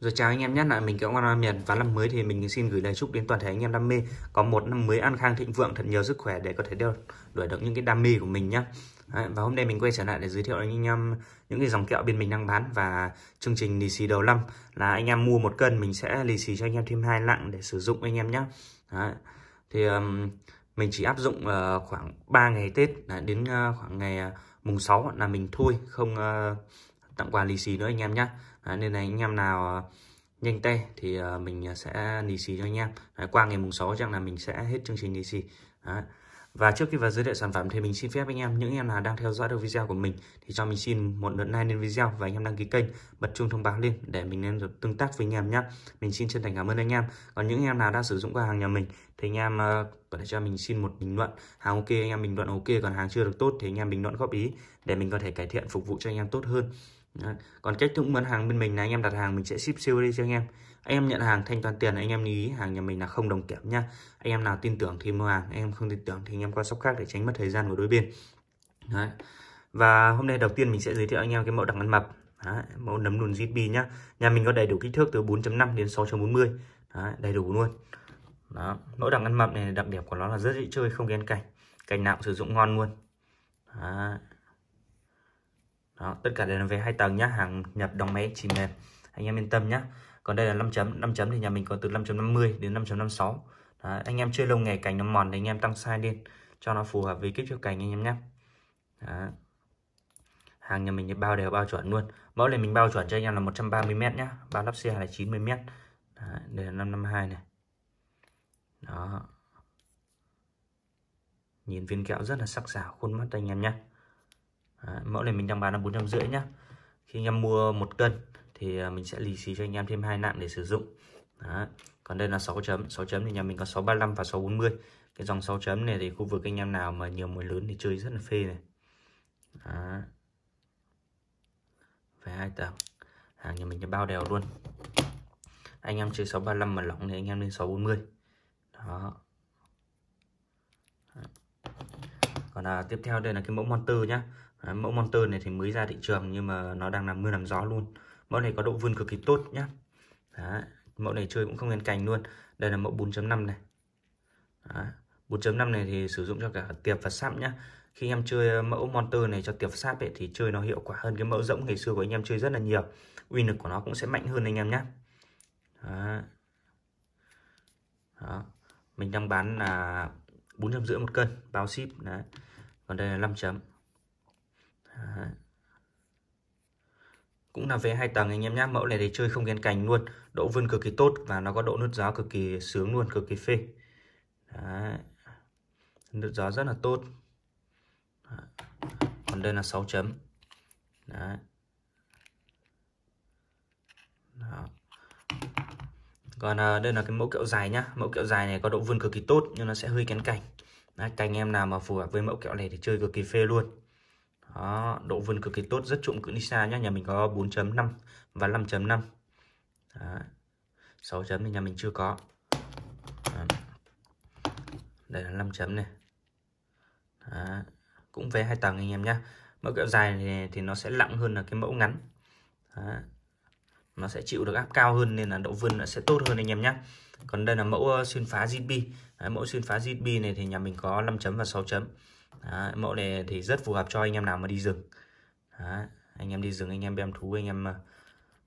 Rồi chào anh em nhé, lại mình Kiều Ngoan nam Miền và năm mới thì mình xin gửi lời chúc đến toàn thể anh em đam mê có một năm mới an khang thịnh vượng thật nhiều sức khỏe để có thể đuổi được những cái đam mê của mình nhé. và hôm nay mình quay trở lại để giới thiệu anh em những cái dòng kẹo bên mình đang bán và chương trình lì xì đầu năm là anh em mua một cân mình sẽ lì xì cho anh em thêm hai lạng để sử dụng anh em nhé. Thì um, mình chỉ áp dụng uh, khoảng 3 ngày Tết đến uh, khoảng ngày uh, mùng 6 là mình thôi không uh, tặng quà lì xì nữa anh em nhé nên là anh em nào ờ, nhanh tay thì ờ, mình ờ, sẽ lì xì cho anh em Đấy, qua ngày mùng 6 chắc là mình sẽ hết chương trình lì xì Đấy. Và trước khi vào giới thiệu sản phẩm thì mình xin phép anh em, những em nào đang theo dõi được video của mình thì cho mình xin một lượt like lên video và anh em đăng ký kênh, bật chuông thông báo lên để mình nên được tương tác với anh em nhé. Mình xin chân thành cảm ơn anh em. Còn những em nào đang sử dụng cửa hàng nhà mình thì anh em ờ, có thể cho mình xin một bình luận hàng ok anh em bình luận ok còn hàng chưa được tốt thì anh em bình luận góp ý để mình có thể cải thiện phục vụ cho anh em tốt hơn Đấy. còn cách thức bán hàng bên mình là anh em đặt hàng mình sẽ ship siêu đi cho anh em anh em nhận hàng thanh toán tiền anh em lưu ý hàng nhà mình là không đồng kiểm nha anh em nào tin tưởng thì mua hàng anh em không tin tưởng thì anh em qua shop khác để tránh mất thời gian của đối bên Đấy. và hôm nay đầu tiên mình sẽ giới thiệu anh em cái mẫu đặc ăn mập Đấy, mẫu nấm lùn GP nhá nhà mình có đầy đủ kích thước từ 4.5 đến 6.40 đầy đủ luôn đó nỗi đằng ăn mập này đặc điểm của nó là rất dễ chơi không ghen cành cành nào cũng sử dụng ngon luôn đó. đó tất cả đều là về hai tầng nhá hàng nhập đóng máy chìm mềm anh em yên tâm nhá còn đây là 5 chấm 5 chấm thì nhà mình có từ 5.50 đến 5.56 anh em chơi lâu ngày cành nó mòn thì anh em tăng size lên cho nó phù hợp với kích thước cành anh em nhé đó. hàng nhà mình bao đều bao chuẩn luôn mẫu này mình bao chuẩn cho anh em là 130 mét nhá bao lắp xe là 90 m Đấy, đây là 552 này đó nhìn viên kẹo rất là sắc sảo khuôn mắt anh em nhé mẫu này mình đang bán là bốn trăm rưỡi nhá khi anh em mua một cân thì à, mình sẽ lì xì cho anh em thêm hai nặng để sử dụng đó. còn đây là 6 chấm 6 chấm thì nhà mình có 635 và 640 cái dòng 6 chấm này thì khu vực anh em nào mà nhiều mối lớn thì chơi rất là phê này đó. về hai tầng hàng nhà mình bao đều luôn anh em chơi 635 mà lỏng thì anh em lên 640 đó. còn à, tiếp theo đây là cái mẫu monster nhá Đấy, mẫu monster này thì mới ra thị trường nhưng mà nó đang làm mưa làm gió luôn mẫu này có độ vươn cực kỳ tốt nhá Đấy, mẫu này chơi cũng không lên cành luôn đây là mẫu 4.5 này 4.5 này thì sử dụng cho cả tiệp và sáp nhá khi em chơi ờ, mẫu monster này cho tiệp sáp ấy, thì chơi nó hiệu quả hơn cái mẫu rỗng ngày xưa của anh em chơi rất là nhiều uy lực của nó cũng sẽ mạnh hơn anh em nhé mình đang bán là bốn trăm rưỡi một cân bao ship đấy còn đây là 5 chấm đấy. cũng là vé hai tầng anh em nhé mẫu này để chơi không ghen cành luôn độ vươn cực kỳ tốt và nó có độ nứt gió cực kỳ sướng luôn cực kỳ phê đấy. nứt gió rất là tốt đấy. còn đây là 6 chấm đấy đó còn à, đây là cái mẫu kẹo dài nhá mẫu kẹo dài này có độ vươn cực kỳ tốt nhưng nó sẽ hơi kén cành Đấy, cành em nào mà phù hợp với mẫu kẹo này thì chơi cực kỳ phê luôn đó, độ vươn cực kỳ tốt rất trụng cự xa nhá nhà mình có 4.5 và 5.5 6 chấm thì nhà mình chưa có Đấy. đây là 5 chấm này Đấy. cũng vé hai tầng anh em nhá mẫu kẹo dài này thì nó sẽ lặng hơn là cái mẫu ngắn Đấy nó sẽ chịu được áp cao hơn nên là độ vươn nó sẽ tốt hơn anh em nhé còn đây là mẫu ờ, xuyên phá GB Đấy, mẫu xuyên phá GB này thì nhà mình có 5 chấm và 6 chấm Đấy, mẫu này thì rất phù hợp cho anh em nào mà đi rừng Đấy, anh em đi rừng anh em bem thú anh em ờ,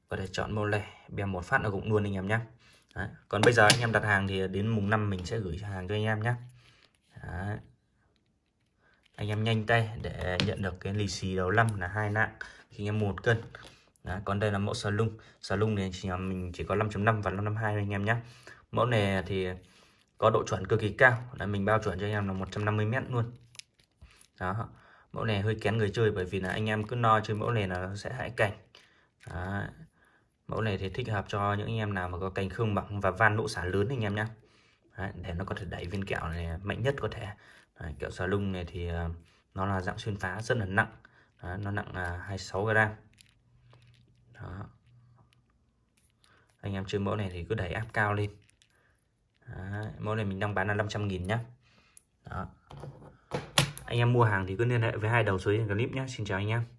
có thể chọn mẫu lẻ bem một phát nó cũng luôn anh em nhé Đấy. còn bây giờ anh em đặt hàng thì đến mùng 5 mình sẽ gửi hàng cho anh em nhé Đấy. anh em nhanh tay để nhận được cái lì xì đầu năm là hai nặng khi anh em một cân đó, còn đây là mẫu xà lung xà lung thì chỉ, mình chỉ có 5.5 và 552 anh em nhé mẫu này thì có độ chuẩn cực kỳ cao là mình bao chuẩn cho anh em là 150 mét luôn đó mẫu này hơi kén người chơi bởi vì là anh em cứ no chơi mẫu này là sẽ hại cảnh đó. mẫu này thì thích hợp cho những anh em nào mà có cành khương bằng và van nỗ xả lớn anh em nhé để nó có thể đẩy viên kẹo này mạnh nhất có thể Đấy, kẹo xà lung này thì ờ, nó là dạng xuyên phá rất là nặng Đấy, nó nặng 26 à, gram đó anh em chơi mẫu này thì cứ đẩy áp cao lên đó. mẫu này mình đang bán là 500 nghìn nhá đó anh em mua hàng thì cứ liên hệ với hai đầu số trên clip nhé xin chào anh em